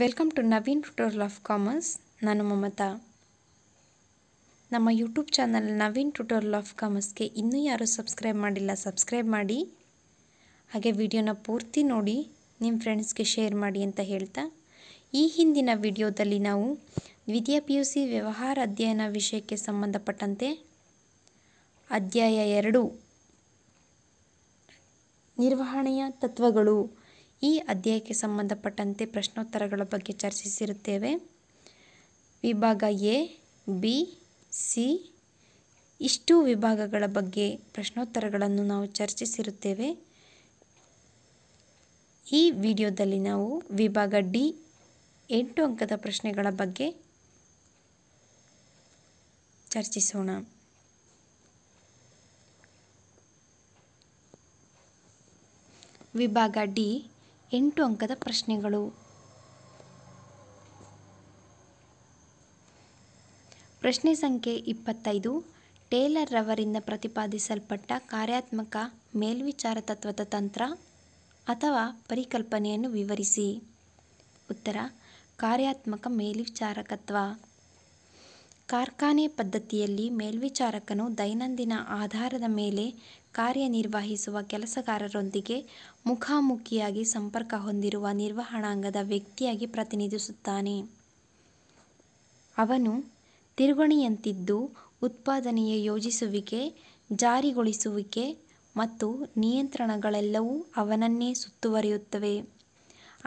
Welcome to Naveen tutorial of commerce ನಾನು ಮಮತಾ ನಮ್ಮ YouTube channel Naveen tutorial of ಕಾಮರ್ಸ್ಗೆ ಇನ್ನೂ ಯಾರೂ ಸಬ್ಸ್ಕ್ರೈಬ್ ಮಾಡಿಲ್ಲ ಸಬ್ಸ್ಕ್ರೈಬ್ ಮಾಡಿ ಹಾಗೆ ವಿಡಿಯೋನ ಪೂರ್ತಿ ನೋಡಿ ನಿಮ್ಮ ಫ್ರೆಂಡ್ಸ್ಗೆ ಶೇರ್ ಮಾಡಿ ಅಂತ ಹೇಳ್ತಾ ಈ ಹಿಂದಿನ ವಿಡಿಯೋದಲ್ಲಿ ನಾವು ದ್ವಿತೀಯ ಪಿ ಯು ಸಿ ವ್ಯವಹಾರ ಅಧ್ಯಯನ ವಿಷಯಕ್ಕೆ ಸಂಬಂಧಪಟ್ಟಂತೆ ಅಧ್ಯಾಯ ಎರಡು ನಿರ್ವಹಣೆಯ ತತ್ವಗಳು ಈ ಅಧ್ಯಾಯಕ್ಕೆ ಸಂಬಂಧಪಟ್ಟಂತೆ ಪ್ರಶ್ನೋತ್ತರಗಳ ಬಗ್ಗೆ ಚರ್ಚಿಸಿರುತ್ತೇವೆ ವಿಭಾಗ ಎ ಬಿ ಸಿ ಇಷ್ಟು ವಿಭಾಗಗಳ ಬಗ್ಗೆ ಪ್ರಶ್ನೋತ್ತರಗಳನ್ನು ನಾವು ಚರ್ಚಿಸಿರುತ್ತೇವೆ ಈ ವಿಡಿಯೋದಲ್ಲಿ ನಾವು ವಿಭಾಗ ಡಿ ಎಂಟು ಅಂಕದ ಪ್ರಶ್ನೆಗಳ ಬಗ್ಗೆ ಚರ್ಚಿಸೋಣ ವಿಭಾಗ ಡಿ ಎಂಟು ಅಂಕದ ಪ್ರಶ್ನೆಗಳು ಪ್ರಶ್ನೆ ಸಂಖ್ಯೆ ಇಪ್ಪತ್ತೈದು ಟೇಲರ್ ರವರಿಂದ ಪ್ರತಿಪಾದಿಸಲ್ಪಟ್ಟ ಕಾರ್ಯಾತ್ಮಕ ಮೇಲ್ವಿಚಾರ ತತ್ವದ ತಂತ್ರ ಅಥವಾ ಪರಿಕಲ್ಪನೆಯನ್ನು ವಿವರಿಸಿ ಉತ್ತರ ಕಾರ್ಯಾತ್ಮಕ ಮೇಲ್ವಿಚಾರಕತ್ವ ಕಾರ್ಖಾನೆ ಪದ್ಧತಿಯಲ್ಲಿ ಮೇಲ್ವಿಚಾರಕನು ದೈನಂದಿನ ಆಧಾರದ ಮೇಲೆ ಕಾರ್ಯನಿರ್ವಹಿಸುವ ಕೆಲಸಗಾರರೊಂದಿಗೆ ಮುಖಾಮುಖಿಯಾಗಿ ಸಂಪರ್ಕ ಹೊಂದಿರುವ ನಿರ್ವಹಣಾಂಗದ ವ್ಯಕ್ತಿಯಾಗಿ ಪ್ರತಿನಿಧಿಸುತ್ತಾನೆ. ಅವನು ತಿರುಗಣಿಯಂತಿದ್ದು, ಉತ್ಪಾದನೆಯ ಯೋಜಿಸುವಿಕೆ, ಜಾರಿಗೊಳಿಸುವಿಕೆ ಮತ್ತು ನಿಯಂತ್ರಣಗಳೆಲ್ಲವೂ ಅವನನ್ನೇ ಸುತ್ತುವರಿಯುತ್ತವೆ.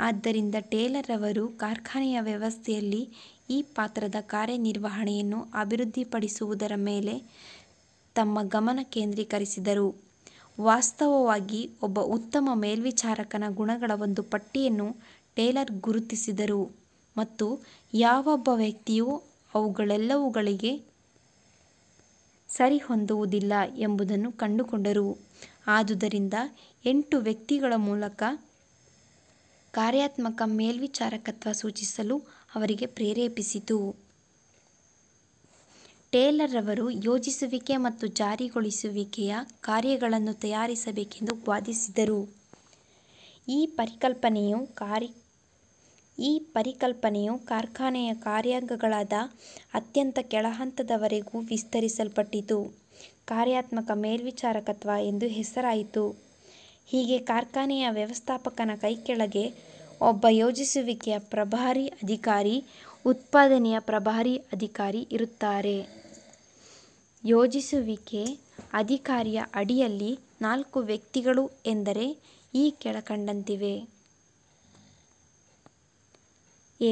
ಆದ್ದರಿಂದ ಟೇಲರ್ ಅವರು ಕಾರ್ಖಾನೆಯ ವ್ಯವಸ್ಥೆಯಲ್ಲಿ ಈ ಪಾತ್ರದ ಕಾರ್ಯನಿರ್ವಹಣೆಯನ್ನು ಅಭಿವೃದ್ಧಿಪಡಿಸುವುದರ ಮೇಲೆ ತಮ್ಮ ಗಮನ ಕೇಂದ್ರೀಕರಿಸಿದರು ವಾಸ್ತವವಾಗಿ ಒಬ್ಬ ಉತ್ತಮ ಮೇಲ್ವಿಚಾರಕನ ಗುಣಗಳ ಒಂದು ಪಟ್ಟಿಯನ್ನು ಟೇಲರ್ ಗುರುತಿಸಿದರು ಮತ್ತು ಯಾವೊಬ್ಬ ವ್ಯಕ್ತಿಯು ಅವುಗಳೆಲ್ಲವುಗಳಿಗೆ ಸರಿಹೊಂದುವುದಿಲ್ಲ ಎಂಬುದನ್ನು ಕಂಡುಕೊಂಡರು ಆದುದರಿಂದ ಎಂಟು ವ್ಯಕ್ತಿಗಳ ಮೂಲಕ ಕಾರ್ಯಾತ್ಮಕ ಮೇಲ್ವಿಚಾರಕತ್ವ ಸೂಚಿಸಲು ಅವರಿಗೆ ಪ್ರೇರೇಪಿಸಿತು ಟೇಲರ್ ರವರು ಯೋಜಿಸುವಿಕೆ ಮತ್ತು ಜಾರಿಗೊಳಿಸುವಿಕೆಯ ಕಾರ್ಯಗಳನ್ನು ತಯಾರಿಸಬೇಕೆಂದು ವಾದಿಸಿದರು ಈ ಪರಿಕಲ್ಪನೆಯು ಕಾರ್ಯ ಈ ಪರಿಕಲ್ಪನೆಯು ಕಾರ್ಖಾನೆಯ ಕಾರ್ಯಾಂಗಗಳಾದ ಅತ್ಯಂತ ಕೆಳಹಂತದವರೆಗೂ ವಿಸ್ತರಿಸಲ್ಪಟ್ಟಿತು ಕಾರ್ಯಾತ್ಮಕ ಮೇಲ್ವಿಚಾರಕತ್ವ ಎಂದು ಹೆಸರಾಯಿತು ಹೀಗೆ ಕಾರ್ಖಾನೆಯ ವ್ಯವಸ್ಥಾಪಕನ ಕೈಕೆಳಗೆ ಒಬ್ಬ ಯೋಜಿಸುವಿಕೆಯ ಪ್ರಭಾರಿ ಅಧಿಕಾರಿ ಉತ್ಪಾದನೆಯ ಪ್ರಭಾರಿ ಅಧಿಕಾರಿ ಇರುತ್ತಾರೆ ಯೋಜಿಸುವಿಕೆ ಅಧಿಕಾರಿಯ ಅಡಿಯಲ್ಲಿ ನಾಲ್ಕು ವ್ಯಕ್ತಿಗಳು ಎಂದರೆ ಈ ಕೆಳಕಂಡಂತಿವೆ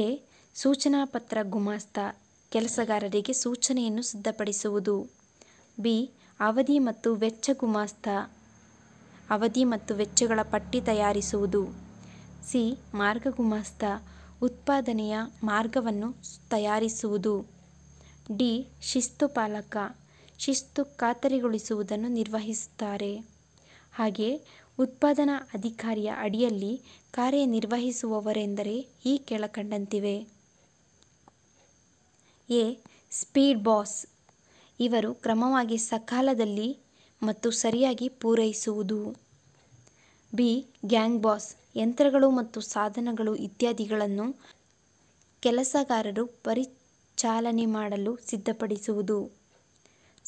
ಎ ಸೂಚನಾ ಪತ್ರ ಗುಮಾಸ್ತ ಕೆಲಸಗಾರರಿಗೆ ಸೂಚನೆಯನ್ನು ಸಿದ್ಧಪಡಿಸುವುದು ಬಿ ಅವಧಿ ಮತ್ತು ವೆಚ್ಚ ಗುಮಾಸ್ತ ಅವಧಿ ಮತ್ತು ವೆಚ್ಚಗಳ ಪಟ್ಟಿ ತಯಾರಿಸುವುದು ಸಿ ಮಾರ್ಗ ಗುಮಾಸ್ತ ಉತ್ಪಾದನೆಯ ಮಾರ್ಗವನ್ನು ತಯಾರಿಸುವುದು ಡಿ ಶಿಸ್ತು ಪಾಲಕ ಶಿಸ್ತು ಖಾತರಿಗೊಳಿಸುವುದನ್ನು ನಿರ್ವಹಿಸುತ್ತಾರೆ ಹಾಗೆ ಉತ್ಪಾದನಾ ಅಧಿಕಾರಿಯ ಅಡಿಯಲ್ಲಿ ಕಾರ್ಯನಿರ್ವಹಿಸುವವರೆಂದರೆ ಈ ಕೆಳಕಂಡಂತಿವೆ ಎ ಸ್ಪೀಡ್ ಬಾಸ್ ಇವರು ಕ್ರಮವಾಗಿ ಸಕಾಲದಲ್ಲಿ ಮತ್ತು ಸರಿಯಾಗಿ ಪೂರೈಸುವುದು ಬಿ ಗ್ಯಾಂಗ್ ಬಾಸ್ ಯಂತ್ರಗಳು ಮತ್ತು ಸಾಧನಗಳು ಇತ್ಯಾದಿಗಳನ್ನು ಕೆಲಸಗಾರರು ಪರಿಚಾಲನೆ ಮಾಡಲು ಸಿದ್ಧಪಡಿಸುವುದು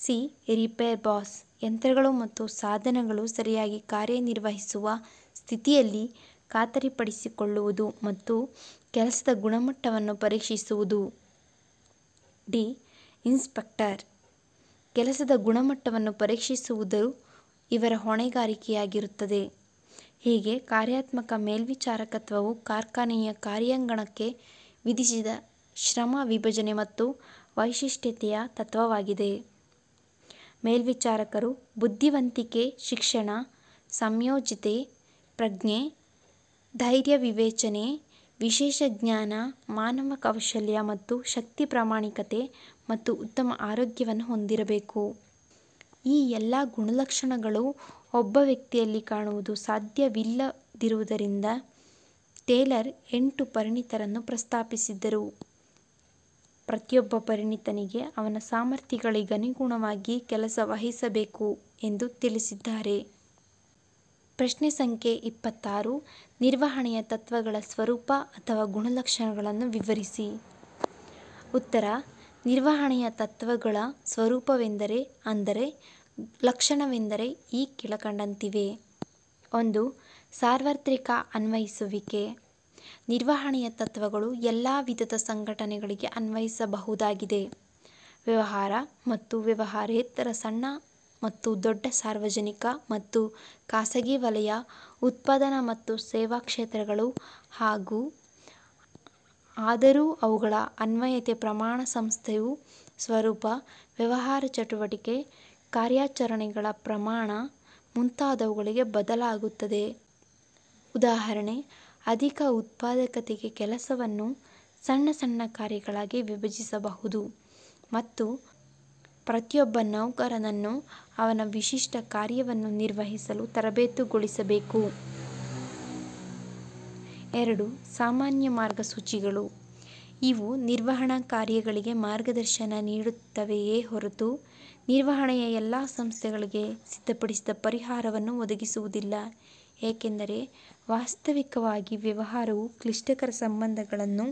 ಸಿ ರಿಪೇರ್ ಬಾಸ್ ಯಂತ್ರಗಳು ಮತ್ತು ಸಾಧನಗಳು ಸರಿಯಾಗಿ ಕಾರ್ಯನಿರ್ವಹಿಸುವ ಸ್ಥಿತಿಯಲ್ಲಿ ಖಾತರಿಪಡಿಸಿಕೊಳ್ಳುವುದು ಮತ್ತು ಕೆಲಸದ ಗುಣಮಟ್ಟವನ್ನು ಪರೀಕ್ಷಿಸುವುದು ಡಿ ಇನ್ಸ್ಪೆಕ್ಟರ್ ಕೆಲಸದ ಗುಣಮಟ್ಟವನ್ನು ಪರೀಕ್ಷಿಸುವುದು ಇವರ ಹೊಣೆಗಾರಿಕೆಯಾಗಿರುತ್ತದೆ ಹೀಗೆ ಕಾರ್ಯಾತ್ಮಕ ಮೇಲ್ವಿಚಾರಕತ್ವವು ಕಾರ್ಖಾನೆಯ ಕಾರ್ಯಾಂಗಣಕ್ಕೆ ವಿಧಿಸಿದ ಶ್ರಮ ವಿಭಜನೆ ಮತ್ತು ವೈಶಿಷ್ಟ್ಯತೆಯ ತತ್ವವಾಗಿದೆ. ಮೇಲ್ವಿಚಾರಕರು ಬುದ್ಧಿವಂತಿಕೆ, ಶಿಕ್ಷಣ, ಸಂಯೋಜಿತೆ ಪ್ರಜ್ಞೆ, ಧೈರ್ಯ ವಿವೇಚನೆ ವಿಶೇಷ ಜ್ಞಾನ, ಮಾನವ ಕೌಶಲ್ಯ ಮತ್ತು ಶಕ್ತಿ ಪ್ರಾಮಾಣಿಕತೆ ಮತ್ತು ಉತ್ತಮ ಆರೋಗ್ಯವನ್ನು ಹೊಂದಿರಬೇಕು. ಈ ಎಲ್ಲ ಗುಣಲಕ್ಷಣಗಳು ಒಬ್ಬ ವ್ಯಕ್ತಿಯಲ್ಲಿ ಕಾಣುವುದು ಸಾಧ್ಯವಿಲ್ಲದಿರುವುದರಿಂದ ಟೇಲರ್ ಎಂಟು ಪರಿಣಿತರನ್ನು ಪ್ರಸ್ತಾಪಿಸಿದ್ದರು ಪ್ರತಿಯೊಬ್ಬ ಪರಿಣಿತನಿಗೆ ಅವನ ಸಾಮರ್ಥ್ಯಗಳಿಗನುಗುಣವಾಗಿ ಕೆಲಸ ವಹಿಸಬೇಕು ಎಂದು ತಿಳಿಸಿದ್ದಾರೆ ಪ್ರಶ್ನೆ ಸಂಖ್ಯೆ ಇಪ್ಪತ್ತಾರು ನಿರ್ವಹಣೆಯ ತತ್ವಗಳ ಸ್ವರೂಪ ಅಥವಾ ಗುಣಲಕ್ಷಣಗಳನ್ನು ವಿವರಿಸಿ ಉತ್ತರ ನಿರ್ವಹಣೆಯ ತತ್ವಗಳ ಸ್ವರೂಪವೆಂದರೆ ಅಂದರೆ ಲಕ್ಷಣವೆಂದರೆ ಈ ಕೆಳಕಂಡಂತಿವೆ ಒಂದು ಸಾರ್ವತ್ರಿಕ ಅನ್ವಯಿಸುವಿಕೆ ನಿರ್ವಹಣೆಯ ತತ್ವಗಳು ಎಲ್ಲ ವಿಧದ ಸಂಘಟನೆಗಳಿಗೆ ಅನ್ವಯಿಸಬಹುದಾಗಿದೆ ವ್ಯವಹಾರ ಮತ್ತು ವ್ಯವಹಾರೇತರ ಸಣ್ಣ ಮತ್ತು ದೊಡ್ಡ ಸಾರ್ವಜನಿಕ ಮತ್ತು ಖಾಸಗಿ ವಲಯ ಉತ್ಪಾದನಾ ಮತ್ತು ಸೇವಾ ಕ್ಷೇತ್ರಗಳು ಹಾಗೂ ಆದರೂ ಅವುಗಳ ಅನ್ವಯತೆ ಪ್ರಮಾಣ ಸಂಸ್ಥೆಯು ಸ್ವರೂಪ ವ್ಯವಹಾರ ಚಟುವಟಿಕೆ ಕಾರ್ಯಾಚರಣೆಗಳ ಪ್ರಮಾಣ ಮುಂತಾದವುಗಳಿಗೆ ಬದಲಾಗುತ್ತದೆ ಉದಾಹರಣೆ ಅಧಿಕ ಉತ್ಪಾದಕತೆಗೆ ಕೆಲಸವನ್ನು ಸಣ್ಣ ಸಣ್ಣ ಕಾರ್ಯಗಳಾಗಿ ವಿಭಜಿಸಬಹುದು ಮತ್ತು ಪ್ರತಿಯೊಬ್ಬ ನೌಕರನನ್ನು ಅವನ ವಿಶಿಷ್ಟ ಕಾರ್ಯವನ್ನು ನಿರ್ವಹಿಸಲು ತರಬೇತುಗೊಳಿಸಬೇಕು ಎರಡು ಸಾಮಾನ್ಯ ಮಾರ್ಗಸೂಚಿಗಳು ಇವು ನಿರ್ವಹಣಾ ಕಾರ್ಯಗಳಿಗೆ ಮಾರ್ಗದರ್ಶನ ನೀಡುತ್ತವೆಯೇ ಹೊರತು ನಿರ್ವಹಣೆಯ ಎಲ್ಲ ಸಂಸ್ಥೆಗಳಿಗೆ ಸಿದ್ಧಪಡಿಸಿದ ಪರಿಹಾರವನ್ನು ಒದಗಿಸುವುದಿಲ್ಲ ಏಕೆಂದರೆ ವಾಸ್ತವಿಕವಾಗಿ ವ್ಯವಹಾರವು ಕ್ಲಿಷ್ಟಕರ ಸಂಬಂಧಗಳನ್ನು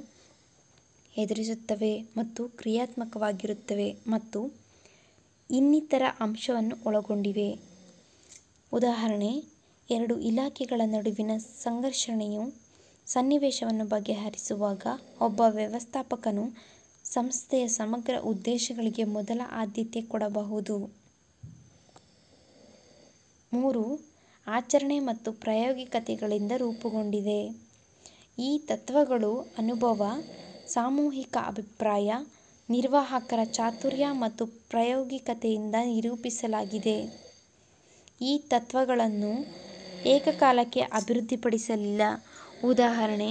ಎದುರಿಸುತ್ತವೆ ಮತ್ತು ಕ್ರಿಯಾತ್ಮಕವಾಗಿರುತ್ತವೆ ಮತ್ತು ಇನ್ನಿತರ ಅಂಶವನ್ನು ಒಳಗೊಂಡಿವೆ ಉದಾಹರಣೆ ಎರಡು ಇಲಾಖೆಗಳ ನಡುವಿನ ಸಂಘರ್ಷಣೆಯು ಸನ್ನಿವೇಶವನ್ನು ಬಗೆಹರಿಸುವಾಗ ಒಬ್ಬ ವ್ಯವಸ್ಥಾಪಕನು ಸಂಸ್ಥೆಯ ಸಮಗ್ರ ಉದ್ದೇಶಗಳಿಗೆ ಮೊದಲ ಆದ್ಯತೆ ಕೊಡಬಹುದು ಮೂರು ಆಚರಣೆ ಮತ್ತು ಪ್ರಾಯೋಗಿಕತೆಗಳಿಂದ ರೂಪುಗೊಂಡಿದೆ ಈ ತತ್ವಗಳು ಅನುಭವ ಸಾಮೂಹಿಕ ಅಭಿಪ್ರಾಯ ನಿರ್ವಾಹಕರ ಚಾತುರ್ಯ ಮತ್ತು ಪ್ರಾಯೋಗಿಕತೆಯಿಂದ ನಿರೂಪಿಸಲಾಗಿದೆ ಈ ತತ್ವಗಳನ್ನು ಏಕಕಾಲಕ್ಕೆ ಅಭಿವೃದ್ಧಿಪಡಿಸಲಿಲ್ಲ ಉದಾಹರಣೆ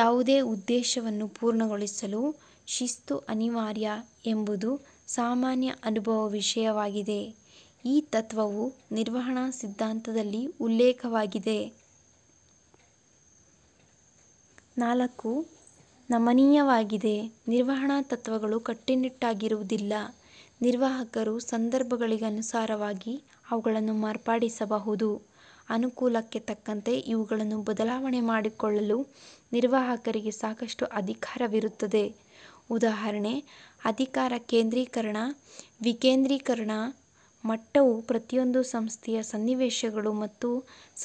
ಯಾವುದೇ ಉದ್ದೇಶವನ್ನು ಪೂರ್ಣಗೊಳಿಸಲು ಶಿಸ್ತು ಅನಿವಾರ್ಯ ಎಂಬುದು ಸಾಮಾನ್ಯ ಅನುಭವ ವಿಷಯವಾಗಿದೆ. ಈ ತತ್ವವು ನಿರ್ವಹಣಾ ಸಿದ್ಧಾಂತದಲ್ಲಿ ಉಲ್ಲೇಖವಾಗಿದೆ. ನಾಲ್ಕು. ನಮನೀಯವಾಗಿದೆ ನಿರ್ವಹಣಾ ತತ್ವಗಳು ಕಟ್ಟುನಿಟ್ಟಾಗಿರುವುದಿಲ್ಲ. ನಿರ್ವಾಹಕರು ಅನುಸಾರವಾಗಿ ಅವುಗಳನ್ನು ಮಾರ್ಪಾಡಿಸಬಹುದು ಅನುಕೂಲಕ್ಕೆ ತಕ್ಕಂತೆ ಇವುಗಳನ್ನು ಬದಲಾವಣೆ ಮಾಡಿಕೊಳ್ಳಲು ನಿರ್ವಾಹಕರಿಗೆ ಸಾಕಷ್ಟು ಅಧಿಕಾರವಿರುತ್ತದೆ. ಉದಾಹರಣೆ ಅಧಿಕಾರ ಕೇಂದ್ರೀಕರಣ ವಿಕೇಂದ್ರೀಕರಣ ಮಟ್ಟವು ಪ್ರತಿಯೊಂದು ಸಂಸ್ಥೆಯ ಸನ್ನಿವೇಶಗಳು ಮತ್ತು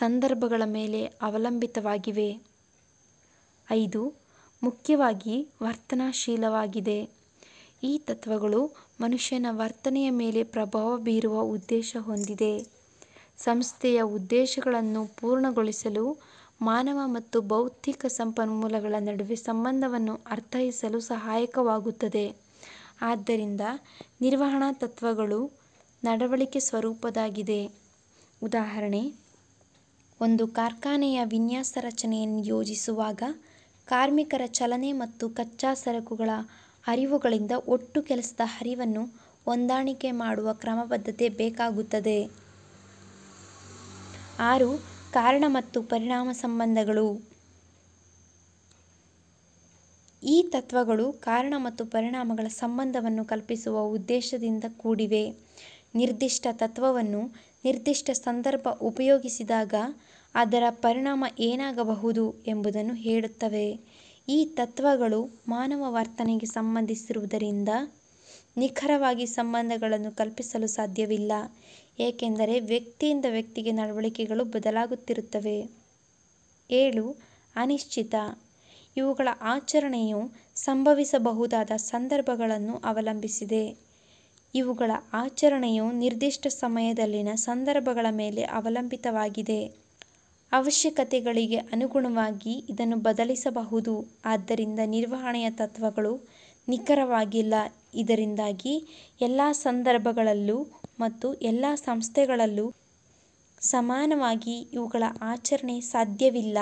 ಸಂದರ್ಭಗಳ ಮೇಲೆ ಅವಲಂಬಿತವಾಗಿವೆ ಐದು ಮುಖ್ಯವಾಗಿ ವರ್ತನಾಶೀಲವಾಗಿದೆ ಈ ತತ್ವಗಳು ಮನುಷ್ಯನ ವರ್ತನೆಯ ಮೇಲೆ ಪ್ರಭಾವ ಬೀರುವ ಉದ್ದೇಶ ಹೊಂದಿದೆ ಸಂಸ್ಥೆಯ ಉದ್ದೇಶಗಳನ್ನು ಪೂರ್ಣಗೊಳಿಸಲು ಮಾನವ ಮತ್ತು ಭೌತಿಕ ಸಂಪನ್ಮೂಲಗಳ ನಡುವೆ ಸಂಬಂಧವನ್ನು ಅರ್ಥೈಸಲು ಸಹಾಯಕವಾಗುತ್ತದೆ ಆದ್ದರಿಂದ ನಿರ್ವಹಣಾ ತತ್ವಗಳು ನಡವಳಿಕೆ ಸ್ವರೂಪದಾಗಿದೆ ಉದಾಹರಣೆ ಒಂದು ಕಾರ್ಖಾನೆಯ ವಿನ್ಯಾಸ ರಚನೆಯನ್ನು ಯೋಜಿಸುವಾಗ ಕಾರ್ಮಿಕರ ಚಲನೆ ಮತ್ತು ಕಚ್ಚಾ ಸರಕುಗಳ ಅರಿವುಗಳಿಂದ ಒಟ್ಟು ಕೆಲಸದ ಹರಿವನ್ನು ಹೊಂದಾಣಿಕೆ ಮಾಡುವ ಕ್ರಮಬದ್ಧತೆ ಬೇಕಾಗುತ್ತದೆ ಆರು ಕಾರಣ ಮತ್ತು ಪರಿಣಾಮ ಸಂಬಂಧಗಳು ಈ ತತ್ವಗಳು ಕಾರಣ ಮತ್ತು ಪರಿಣಾಮಗಳ ಸಂಬಂಧವನ್ನು ಕಲ್ಪಿಸುವ ಉದ್ದೇಶದಿಂದ ಕೂಡಿವೆ ನಿರ್ದಿಷ್ಟ ತತ್ವವನ್ನು ನಿರ್ದಿಷ್ಟ ಸಂದರ್ಭ ಉಪಯೋಗಿಸಿದಾಗ ಅದರ ಪರಿಣಾಮ ಏನಾಗಬಹುದು ಎಂಬುದನ್ನು ಹೇಳುತ್ತವೆ ಈ ತತ್ವಗಳು ಮಾನವ ವರ್ತನೆಗೆ ಸಂಬಂಧಿಸಿರುವುದರಿಂದ ನಿಖರವಾಗಿ ಸಂಬಂಧಗಳನ್ನು ಕಲ್ಪಿಸಲು ಸಾಧ್ಯವಿಲ್ಲ ಏಕೆಂದರೆ ವ್ಯಕ್ತಿಯಿಂದ ವ್ಯಕ್ತಿಗೆ ನಡವಳಿಕೆಗಳು ಬದಲಾಗುತ್ತಿರುತ್ತವೆ ಏಳು ಅನಿಶ್ಚಿತ ಇವುಗಳ ಆಚರಣೆಯು ಸಂಭವಿಸಬಹುದಾದ ಸಂದರ್ಭಗಳನ್ನು ಅವಲಂಬಿಸಿದೆ ಇವುಗಳ ಆಚರಣೆಯು ನಿರ್ದಿಷ್ಟ ಸಮಯದಲ್ಲಿನ ಸಂದರ್ಭಗಳ ಮೇಲೆ ಅವಲಂಬಿತವಾಗಿದೆ ಅವಶ್ಯಕತೆಗಳಿಗೆ ಅನುಗುಣವಾಗಿ ಇದನ್ನು ಬದಲಿಸಬಹುದು ಆದ್ದರಿಂದ ನಿರ್ವಹಣೆಯ ತತ್ವಗಳು ನಿಖರವಾಗಿಲ್ಲ ಇದರಿಂದಾಗಿ ಎಲ್ಲ ಸಂದರ್ಭಗಳಲ್ಲೂ ಮತ್ತು ಎಲ್ಲ ಸಂಸ್ಥೆಗಳಲ್ಲೂ ಸಮಾನವಾಗಿ ಇವುಗಳ ಆಚರಣೆ ಸಾಧ್ಯವಿಲ್ಲ.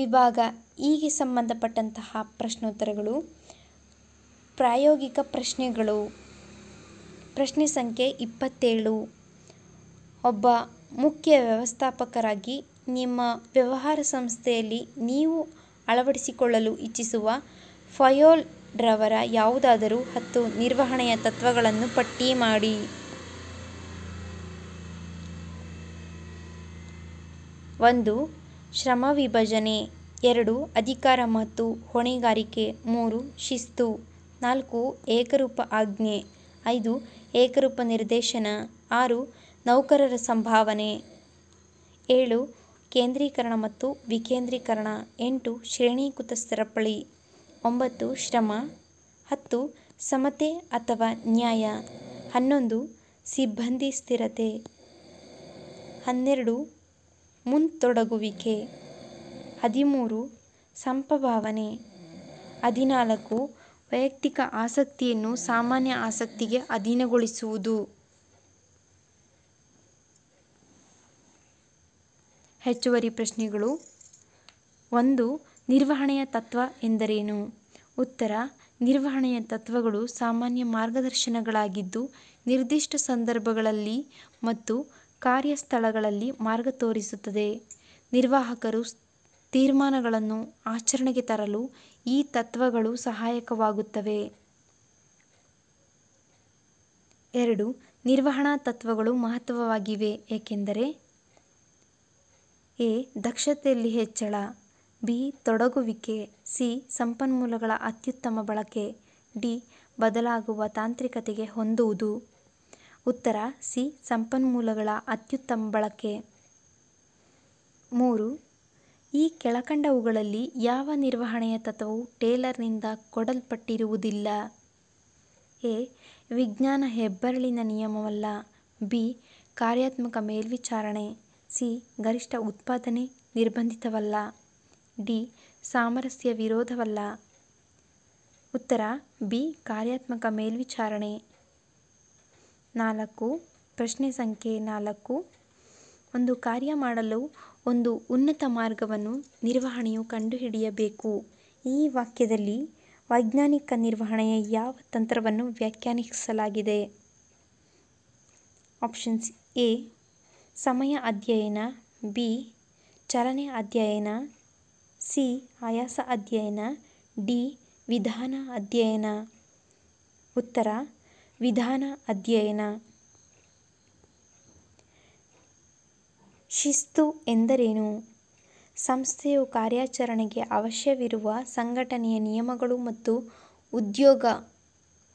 ವಿಭಾಗ ಈಗ ಸಂಬಂಧಪಟ್ಟಂತಹ ಪ್ರಶ್ನೋತ್ತರಗಳು, ಪ್ರಾಯೋಗಿಕ ಪ್ರಶ್ನೆಗಳು. ಪ್ರಶ್ನೆ ಸಂಖ್ಯೆ ಇಪ್ಪತ್ತೇಳು ಒಬ್ಬ ಮುಖ್ಯ ವ್ಯವಸ್ಥಾಪಕರಾಗಿ ನಿಮ್ಮ ವ್ಯವಹಾರ ಸಂಸ್ಥೆಯಲ್ಲಿ ನೀವು ಅಳವಡಿಸಿಕೊಳ್ಳಲು ಇಚ್ಛಿಸುವ ಫಯೋಲ್ ರವರ ಯಾವುದಾದರೂ ಹತ್ತು ನಿರ್ವಹಣೆಯ ತತ್ವಗಳನ್ನು ಪಟ್ಟಿ ಮಾಡಿ ಒಂದು ಶ್ರಮ ವಿಭಜನೆ ಎರಡು ಅಧಿಕಾರ ಮತ್ತು ಹೊಣೆಗಾರಿಕೆ ಮೂರು ಶಿಸ್ತು ನಾಲ್ಕು ಏಕರೂಪ ಆಜ್ಞೆ ಐದು ಏಕರೂಪ ನಿರ್ದೇಶನ ಆರು ನೌಕರರ ಸಂಭಾವನೆ ಏಳು ಕೇಂದ್ರೀಕರಣ ಮತ್ತು ವಿಕೇಂದ್ರೀಕರಣ ಎಂಟು ಶ್ರೇಣೀಕೃತ ಸರಪಳಿ ಒಂಬತ್ತು ಶ್ರಮ ಹತ್ತು ಸಮತೆ ಅಥವಾ ನ್ಯಾಯ ಹನ್ನೊಂದು ಸಿಬ್ಬಂದಿ ಸ್ಥಿರತೆ ಹನ್ನೆರಡು ಮುಂತೊಡಗುವಿಕೆ ಹದಿಮೂರು ಸಂಪಭಾವನೆ ಹದಿನಾಲ್ಕು ವೈಯಕ್ತಿಕ ಆಸಕ್ತಿಯನ್ನು ಸಾಮಾನ್ಯ ಆಸಕ್ತಿಗೆ ಅಧೀನಗೊಳಿಸುವುದು ಹೆಚ್ಚುವರಿ ಪ್ರಶ್ನೆಗಳು ಒಂದು ನಿರ್ವಹಣೆಯ ತತ್ವ ಎಂದರೇನು? ಉತ್ತರ: ನಿರ್ವಹಣೆಯ ತತ್ವಗಳು ಸಾಮಾನ್ಯ ಮಾರ್ಗದರ್ಶನಗಳಾಗಿದ್ದು ನಿರ್ದಿಷ್ಟ ಸಂದರ್ಭಗಳಲ್ಲಿ ಮತ್ತು ಕಾರ್ಯಸ್ಥಳಗಳಲ್ಲಿ ಮಾರ್ಗ ತೋರಿಸುತ್ತದೆ. ನಿರ್ವಾಹಕರು ತೀರ್ಮಾನಗಳನ್ನು ಆಚರಣೆಗೆ ತರಲು ಈ ತತ್ವಗಳು ಸಹಾಯಕವಾಗುತ್ತವೆ. ಎರಡು ನಿರ್ವಹಣಾ ತತ್ವಗಳು ಮಹತ್ವವಾಗಿವೆ ಏಕೆಂದರೆ ಎ. ದಕ್ಷತೆಯಲ್ಲಿ ಹೆಚ್ಚಳ ಬಿ ತೊಡಗುವಿಕೆ ಸಿ ಸಂಪನ್ಮೂಲಗಳ ಅತ್ಯುತ್ತಮ ಬಳಕೆ ಡಿ ಬದಲಾಗುವ ತಾಂತ್ರಿಕತೆಗೆ ಹೊಂದುವುದು ಉತ್ತರ ಸಿ ಸಂಪನ್ಮೂಲಗಳ ಅತ್ಯುತ್ತಮ ಬಳಕೆ ಮೂರು ಈ ಕೆಳಕಂಡವುಗಳಲ್ಲಿ ಯಾವ ನಿರ್ವಹಣೆಯ ತತ್ವವು ಟೇಲರ್ನಿಂದ ಕೊಡಲ್ಪಟ್ಟಿರುವುದಿಲ್ಲ ಎ ವಿಜ್ಞಾನ ಹೆಬ್ಬರಳಿನ ನಿಯಮವಲ್ಲ ಬಿ ಕಾರ್ಯಾತ್ಮಕ ಮೇಲ್ವಿಚಾರಣೆ ಸಿ ಗರಿಷ್ಠ ಉತ್ಪಾದನೆ ನಿರ್ಬಂಧಿತವಲ್ಲ ಡಿ ಸಾಮರಸ್ಯ ವಿರೋಧವಲ್ಲ ಉತ್ತರ ಬಿ ಕಾರ್ಯಾತ್ಮಕ ಮೇಲ್ವಿಚಾರಣೆ ನಾಲ್ಕು ಪ್ರಶ್ನೆ ಸಂಖ್ಯೆ ನಾಲ್ಕು ಒಂದು ಕಾರ್ಯ ಮಾಡಲು ಒಂದು ಉನ್ನತ ಮಾರ್ಗವನ್ನು ನಿರ್ವಹಣೆಯು ಕಂಡುಹಿಡಿಯಬೇಕು ಈ ವಾಕ್ಯದಲ್ಲಿ ವೈಜ್ಞಾನಿಕ ನಿರ್ವಹಣೆಯ ಯಾವ ತಂತ್ರವನ್ನು ವ್ಯಾಖ್ಯಾನಿಸಲಾಗಿದೆ ಆಪ್ಷನ್ಸ್ ಎ ಸಮಯ ಅಧ್ಯಯನ ಬಿ ಚಲನೆ ಅಧ್ಯಯನ ಸಿ ಆಯಾಸ ಅಧ್ಯಯನ ಡಿ ವಿಧಾನ ಅಧ್ಯಯನ ಉತ್ತರ ವಿಧಾನ ಅಧ್ಯಯನ ಶಿಸ್ತು ಎಂದರೇನು ಸಂಸ್ಥೆಯು ಕಾರ್ಯಾಚರಣೆಗೆ ಅವಶ್ಯವಿರುವ ಸಂಘಟನೆಯ ನಿಯಮಗಳು ಮತ್ತು ಉದ್ಯೋಗ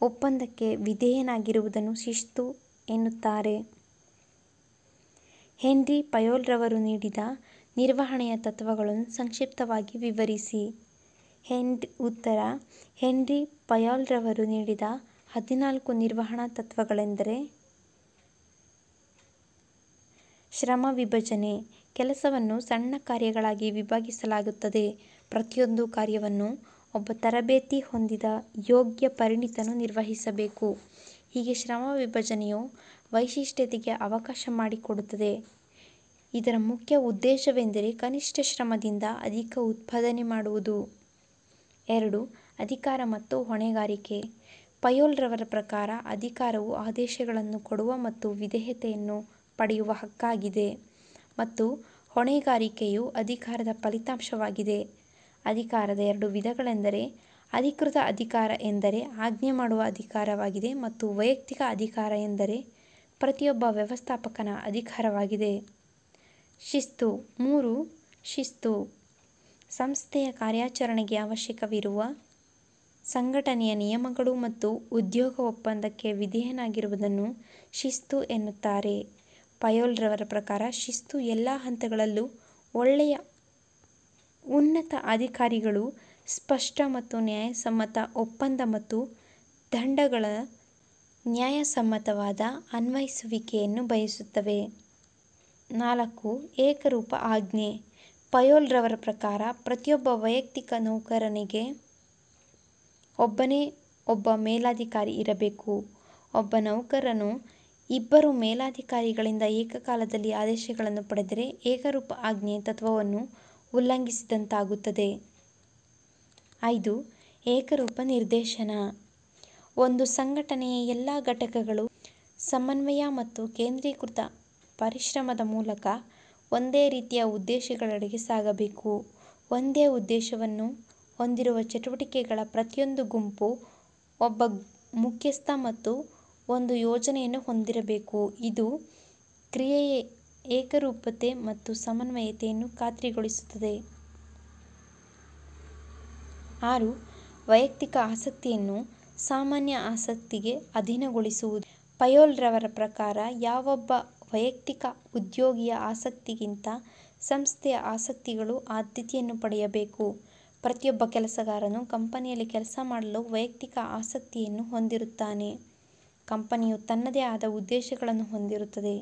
ಒಪ್ಪಂದಕ್ಕೆ ವಿಧೇಯನಾಗಿರುವುದನ್ನು ಶಿಸ್ತು ಎನ್ನುತ್ತಾರೆ ಹೆನ್ರಿ ಪಯೋಲ್ರವರು ನೀಡಿದ ನಿರ್ವಹಣೆಯ ತತ್ವಗಳನ್ನು ಸಂಕ್ಷಿಪ್ತವಾಗಿ ವಿವರಿಸಿ ಹೆಂಡ್ ಉತ್ತರ ಹೆನ್ರಿ ಪಯಾಲ್ರವರು ನೀಡಿದ ಹದಿನಾಲ್ಕು ನಿರ್ವಹಣಾ ತತ್ವಗಳೆಂದರೆ ಶ್ರಮ ವಿಭಜನೆ ಕೆಲಸವನ್ನು ಸಣ್ಣ ಕಾರ್ಯಗಳಾಗಿ ವಿಭಾಗಿಸಲಾಗುತ್ತದೆ ಪ್ರತಿಯೊಂದು ಕಾರ್ಯವನ್ನು ಒಬ್ಬ ತರಬೇತಿ ಹೊಂದಿದ ಯೋಗ್ಯ ಪರಿಣಿತನು ನಿರ್ವಹಿಸಬೇಕು ಹೀಗೆ ಶ್ರಮ ವಿಭಜನೆಯು ವೈಶಿಷ್ಟ್ಯತೆಗೆ ಅವಕಾಶ ಮಾಡಿಕೊಡುತ್ತದೆ ಇದರ ಮುಖ್ಯ ಉದ್ದೇಶವೆಂದರೆ ಕನಿಷ್ಠ ಶ್ರಮದಿಂದ ಅಧಿಕ ಉತ್ಪಾದನೆ ಮಾಡುವುದು ಎರಡು ಅಧಿಕಾರ ಮತ್ತು ಹೊಣೆಗಾರಿಕೆ ಪಯೋಲ್ರವರ ಪ್ರಕಾರ ಅಧಿಕಾರವು ಆದೇಶಗಳನ್ನು ಕೊಡುವ ಮತ್ತು ವಿಧೇಯತೆಯನ್ನು ಪಡೆಯುವ ಹಕ್ಕಾಗಿದೆ ಮತ್ತು ಹೊಣೆಗಾರಿಕೆಯು ಅಧಿಕಾರದ ಫಲಿತಾಂಶವಾಗಿದೆ ಅಧಿಕಾರದ ಎರಡು ವಿಧಗಳೆಂದರೆ ಅಧಿಕೃತ ಅಧಿಕಾರ ಎಂದರೆ ಆಜ್ಞೆ ಮಾಡುವ ಅಧಿಕಾರವಾಗಿದೆ ಮತ್ತು ವೈಯಕ್ತಿಕ ಅಧಿಕಾರ ಎಂದರೆ ಪ್ರತಿಯೊಬ್ಬ ವ್ಯವಸ್ಥಾಪಕನ ಅಧಿಕಾರವಾಗಿದೆ ಶಿಸ್ತು ಮೂರು ಶಿಸ್ತು ಸಂಸ್ಥೆಯ ಕಾರ್ಯಾಚರಣೆಗೆ ಅವಶ್ಯಕವಿರುವ ಸಂಘಟನೆಯ ನಿಯಮಗಳು ಮತ್ತು ಉದ್ಯೋಗ ಒಪ್ಪಂದಕ್ಕೆ ವಿಧೇಯನಾಗಿರುವುದನ್ನು ಶಿಸ್ತು ಎನ್ನುತ್ತಾರೆ ಪಯೋಲ್ರವರ ಪ್ರಕಾರ ಶಿಸ್ತು ಎಲ್ಲ ಹಂತಗಳಲ್ಲೂ ಒಳ್ಳೆಯ ಉನ್ನತ ಅಧಿಕಾರಿಗಳು ಸ್ಪಷ್ಟ ಮತ್ತು ನ್ಯಾಯಸಮ್ಮತ ಒಪ್ಪಂದ ಮತ್ತು ದಂಡಗಳ ನ್ಯಾಯಸಮ್ಮತವಾದ ಅನ್ವಯಿಸುವಿಕೆಯನ್ನು ಬಯಸುತ್ತವೆ ನಾಲ್ಕು ಏಕರೂಪ ಆಜ್ಞೆ ಪಯೋಲ್ರವರ ಪ್ರಕಾರ ಪ್ರತಿಯೊಬ್ಬ ವೈಯಕ್ತಿಕ ನೌಕರನಿಗೆ ಒಬ್ಬನೇ ಒಬ್ಬ ಮೇಲಾಧಿಕಾರಿ ಇರಬೇಕು ಒಬ್ಬ ನೌಕರನು ಇಬ್ಬರು ಮೇಲಾಧಿಕಾರಿಗಳಿಂದ ಏಕಕಾಲದಲ್ಲಿ ಆದೇಶಗಳನ್ನು ಪಡೆದರೆ ಏಕರೂಪ ಆಜ್ಞೆ ತತ್ವವನ್ನು ಉಲ್ಲಂಘಿಸಿದಂತಾಗುತ್ತದೆ ಐದು ಏಕರೂಪ ನಿರ್ದೇಶನ ಒಂದು ಸಂಘಟನೆಯ ಎಲ್ಲ ಘಟಕಗಳು ಸಮನ್ವಯ ಮತ್ತು ಕೇಂದ್ರೀಕೃತ ಪರಿಶ್ರಮದ ಮೂಲಕ ಒಂದೇ ರೀತಿಯ ಉದ್ದೇಶಗಳೆಡೆಗೆ ಸಾಗಬೇಕು ಒಂದೇ ಉದ್ದೇಶವನ್ನು ಹೊಂದಿರುವ ಚಟುವಟಿಕೆಗಳ ಪ್ರತಿಯೊಂದು ಗುಂಪು ಒಬ್ಬ ಮುಖ್ಯಸ್ಥ ಮತ್ತು ಒಂದು ಯೋಜನೆಯನ್ನು ಹೊಂದಿರಬೇಕು ಇದು ಕ್ರಿಯೆಯ ಏಕರೂಪತೆ ಮತ್ತು ಸಮನ್ವಯತೆಯನ್ನು ಖಾತ್ರಿಗೊಳಿಸುತ್ತದೆ ಆರು ವೈಯಕ್ತಿಕ ಆಸಕ್ತಿಯನ್ನು ಸಾಮಾನ್ಯ ಆಸಕ್ತಿಗೆ ಅಧೀನಗೊಳಿಸುವುದು ಪಯೋಲ್ರವರ ಪ್ರಕಾರ ಯಾವೊಬ್ಬ ವೈಯಕ್ತಿಕ ಉದ್ಯೋಗಿಯ ಆಸಕ್ತಿಗಿಂತ ಸಂಸ್ಥೆಯ ಆಸಕ್ತಿಗಳು ಆದ್ಯತೆಯನ್ನು ಪಡೆಯಬೇಕು ಪ್ರತಿಯೊಬ್ಬ ಕೆಲಸಗಾರನು ಕಂಪನಿಯಲ್ಲಿ ಕೆಲಸ ಮಾಡಲು ವೈಯಕ್ತಿಕ ಆಸಕ್ತಿಯನ್ನು ಹೊಂದಿರುತ್ತಾನೆ ಕಂಪನಿಯು ತನ್ನದೇ ಆದ ಉದ್ದೇಶಗಳನ್ನು ಹೊಂದಿರುತ್ತದೆ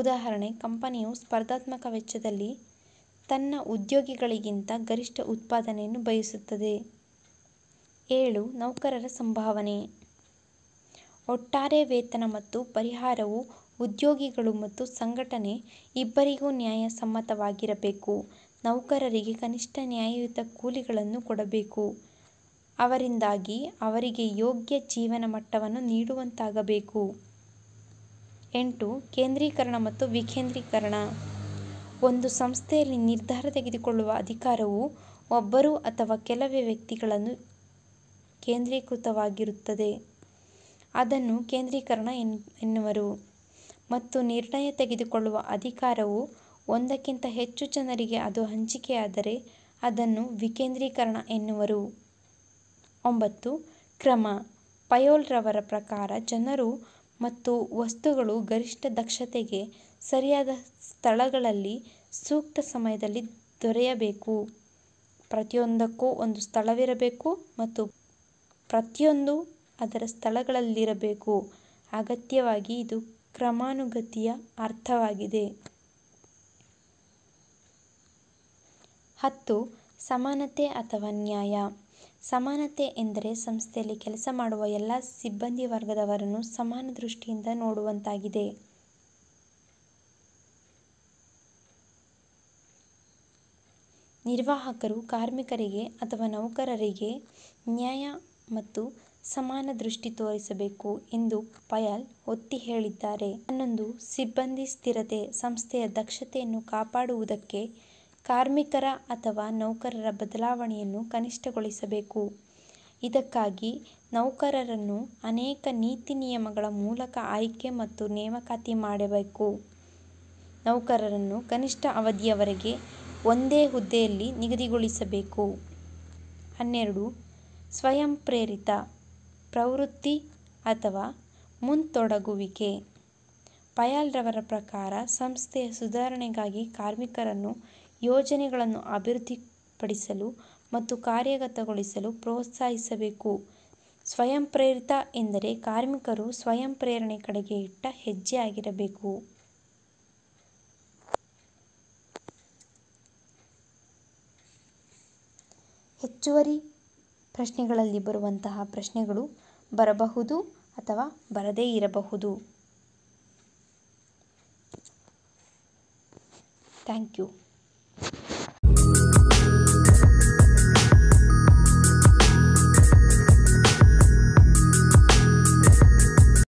ಉದಾಹರಣೆ ಕಂಪನಿಯು ಸ್ಪರ್ಧಾತ್ಮಕ ವೆಚ್ಚದಲ್ಲಿ ತನ್ನ ಉದ್ಯೋಗಿಗಳಿಗಿಂತ ಗರಿಷ್ಠ ಉತ್ಪಾದನೆಯನ್ನು ಬಯಸುತ್ತದೆ ಏಳು ನೌಕರರ ಸಂಭಾವನೆ ಒಟ್ಟಾರೆ ವೇತನ ಮತ್ತು ಪರಿಹಾರವು ಉದ್ಯೋಗಿಗಳು ಮತ್ತು ಸಂಘಟನೆ ಇಬ್ಬರಿಗೂ ನ್ಯಾಯ ಸಮ್ಮತವಾಗಿರಬೇಕು. ನೌಕರರಿಗೆ ಕನಿಷ್ಠ ನ್ಯಾಯಯುತ ಕೂಲಿಗಳನ್ನು ಕೊಡಬೇಕು. ಅವರಿಂದಾಗಿ ಅವರಿಗೆ ಯೋಗ್ಯ ಜೀವನ ಮಟ್ಟವನ್ನು ನೀಡುವಂತಾಗಬೇಕು. ಎಂಟು. ಕೇಂದ್ರೀಕರಣ ಮತ್ತು ವಿಕೇಂದ್ರೀಕರಣ. ಒಂದು ಸಂಸ್ಥೆಯಲ್ಲಿ ನಿರ್ಧಾರ ತೆಗೆದುಕೊಳ್ಳುವ ಅಧಿಕಾರವು ಒಬ್ಬರು ಅಥವಾ ಕೆಲವೇ ವ್ಯಕ್ತಿಗಳನ್ನು ಕೇಂದ್ರೀಕೃತವಾಗಿರುತ್ತದೆ. ಅದನ್ನು ಕೇಂದ್ರೀಕರಣ ಎನ್ನುವರು. ಮತ್ತು ನಿರ್ಣಯ ತೆಗೆದುಕೊಳ್ಳುವ ಅಧಿಕಾರವು ಒಂದಕ್ಕಿಂತ ಹೆಚ್ಚು ಜನರಿಗೆ ಅದು ಹಂಚಿಕೆಯಾದರೆ ಅದನ್ನು ವಿಕೇಂದ್ರೀಕರಣ ಎನ್ನುವರು ಒಂಬತ್ತು ಕ್ರಮ ಪಯೋಲ್ರವರ ಪ್ರಕಾರ ಜನರು ಮತ್ತು ವಸ್ತುಗಳು ಗರಿಷ್ಠ ದಕ್ಷತೆಗೆ ಸರಿಯಾದ ಸ್ಥಳಗಳಲ್ಲಿ ಸೂಕ್ತ ಸಮಯದಲ್ಲಿ ದೊರೆಯಬೇಕು ಪ್ರತಿಯೊಂದಕ್ಕೂ ಒಂದು ಸ್ಥಳವಿರಬೇಕು ಮತ್ತು ಪ್ರತಿಯೊಂದು ಅದರ ಸ್ಥಳಗಳಲ್ಲಿರಬೇಕು ಅಗತ್ಯವಾಗಿ ಇದು ಕ್ರಮಾನುಗತಿಯ ಅರ್ಥವಾಗಿದೆ ಹತ್ತು ಸಮಾನತೆ ಅಥವಾ ನ್ಯಾಯ ಸಮಾನತೆ ಎಂದರೆ ಸಂಸ್ಥೆಯಲ್ಲಿ ಕೆಲಸ ಮಾಡುವ ಎಲ್ಲ ಸಿಬ್ಬಂದಿ ವರ್ಗದವರನ್ನು ಸಮಾನ ದೃಷ್ಟಿಯಿಂದ ನೋಡುವಂತಾಗಿದೆ ನಿರ್ವಾಹಕರು ಕಾರ್ಮಿಕರಿಗೆ ಅಥವಾ ನೌಕರರಿಗೆ ನ್ಯಾಯ ಮತ್ತು ಸಮಾನ ದೃಷ್ಟಿ ತೋರಿಸಬೇಕು ಎಂದು ಪಯಾಲ್ ಒತ್ತಿ ಹೇಳಿದ್ದಾರೆ. ಹನ್ನೊಂದು ಸಿಬ್ಬಂದಿ ಸ್ಥಿರತೆ ಸಂಸ್ಥೆಯ ದಕ್ಷತೆಯನ್ನು ಕಾಪಾಡುವುದಕ್ಕೆ ಕಾರ್ಮಿಕರ ಅಥವಾ ನೌಕರರ ಬದಲಾವಣೆಯನ್ನು ಕನಿಷ್ಠಗೊಳಿಸಬೇಕು. ಇದಕ್ಕಾಗಿ ನೌಕರರನ್ನು ಅನೇಕ ನೀತಿ ನಿಯಮಗಳ ಮೂಲಕ ಆಯ್ಕೆ ಮತ್ತು ನೇಮಕಾತಿ ಮಾಡಬೇಕು. ನೌಕರರನ್ನು ಕನಿಷ್ಠ ಅವಧಿಯವರೆಗೆ ಒಂದೇ ಹುದ್ದೆಯಲ್ಲಿ ನಿಗದಿಗೊಳಿಸಬೇಕು. ಹನ್ನೆರಡು ಪ್ರೇರಿತ ಪ್ರವೃತ್ತಿ ಅಥವಾ ಮುಂತೊಡಗುವಿಕೆ ಪಯಾಲ್ರವರ ಪ್ರಕಾರ ಸಂಸ್ಥೆಯ ಸುಧಾರಣೆಗಾಗಿ ಕಾರ್ಮಿಕರನ್ನು ಯೋಜನೆಗಳನ್ನು ಅಭಿವೃದ್ಧಿಪಡಿಸಲು ಮತ್ತು ಕಾರ್ಯಗತಗೊಳಿಸಲು ಪ್ರೋತ್ಸಾಹಿಸಬೇಕು ಸ್ವಯಂ ಪ್ರೇರಿತ ಎಂದರೆ ಕಾರ್ಮಿಕರು ಸ್ವಯಂ ಪ್ರೇರಣೆ ಕಡೆಗೆ ಇಟ್ಟ ಹೆಜ್ಜೆಯಾಗಿರಬೇಕು ಹೆಚ್ಚುವರಿ ಪ್ರಶ್ನೆಗಳಲ್ಲಿ ಬರುವಂತಹ ಪ್ರಶ್ನೆಗಳು ಬರಬಹುದು ಅಥವಾ ಬರದೇ ಇರಬಹುದು ಥ್ಯಾಂಕ್ ಯು